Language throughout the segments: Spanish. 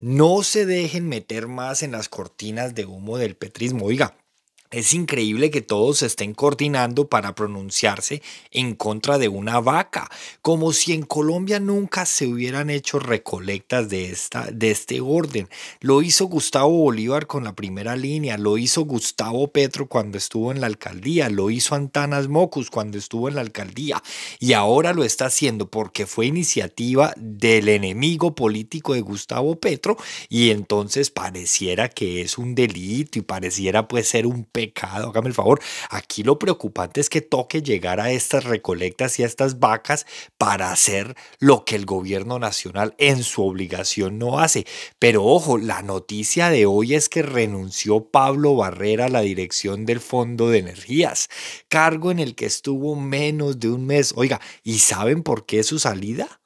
No se dejen meter más en las cortinas de humo del petrismo. Oiga, es increíble que todos se estén coordinando para pronunciarse en contra de una vaca, como si en Colombia nunca se hubieran hecho recolectas de, esta, de este orden. Lo hizo Gustavo Bolívar con la primera línea, lo hizo Gustavo Petro cuando estuvo en la alcaldía, lo hizo Antanas Mocus cuando estuvo en la alcaldía y ahora lo está haciendo porque fue iniciativa del enemigo político de Gustavo Petro y entonces pareciera que es un delito y pareciera pues ser un pecado, hágame el favor. Aquí lo preocupante es que toque llegar a estas recolectas y a estas vacas para hacer lo que el gobierno nacional en su obligación no hace. Pero ojo, la noticia de hoy es que renunció Pablo Barrera a la dirección del Fondo de Energías, cargo en el que estuvo menos de un mes. Oiga, ¿y saben por qué su salida?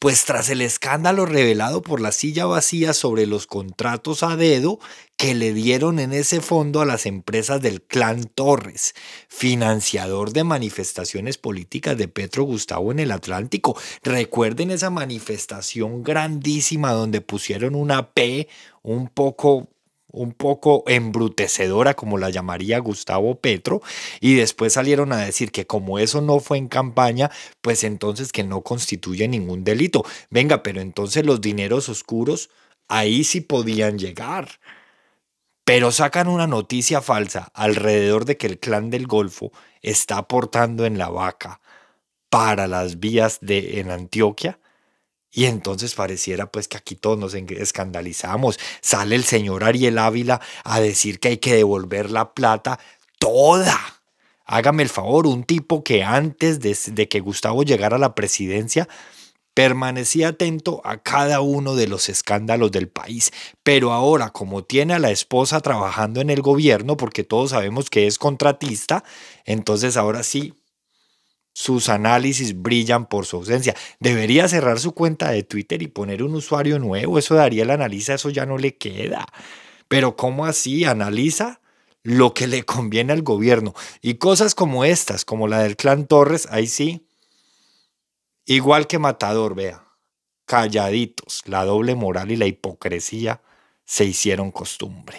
pues tras el escándalo revelado por la silla vacía sobre los contratos a dedo que le dieron en ese fondo a las empresas del clan Torres, financiador de manifestaciones políticas de Petro Gustavo en el Atlántico. Recuerden esa manifestación grandísima donde pusieron una P un poco un poco embrutecedora, como la llamaría Gustavo Petro, y después salieron a decir que como eso no fue en campaña, pues entonces que no constituye ningún delito. Venga, pero entonces los dineros oscuros ahí sí podían llegar. Pero sacan una noticia falsa alrededor de que el clan del Golfo está aportando en la vaca para las vías de en Antioquia y entonces pareciera pues que aquí todos nos escandalizamos. Sale el señor Ariel Ávila a decir que hay que devolver la plata toda. Hágame el favor, un tipo que antes de, de que Gustavo llegara a la presidencia permanecía atento a cada uno de los escándalos del país, pero ahora como tiene a la esposa trabajando en el gobierno, porque todos sabemos que es contratista, entonces ahora sí sus análisis brillan por su ausencia. Debería cerrar su cuenta de Twitter y poner un usuario nuevo. Eso daría el analiza, eso ya no le queda. Pero ¿cómo así? Analiza lo que le conviene al gobierno. Y cosas como estas, como la del clan Torres, ahí sí. Igual que Matador, vea. Calladitos, la doble moral y la hipocresía se hicieron costumbre.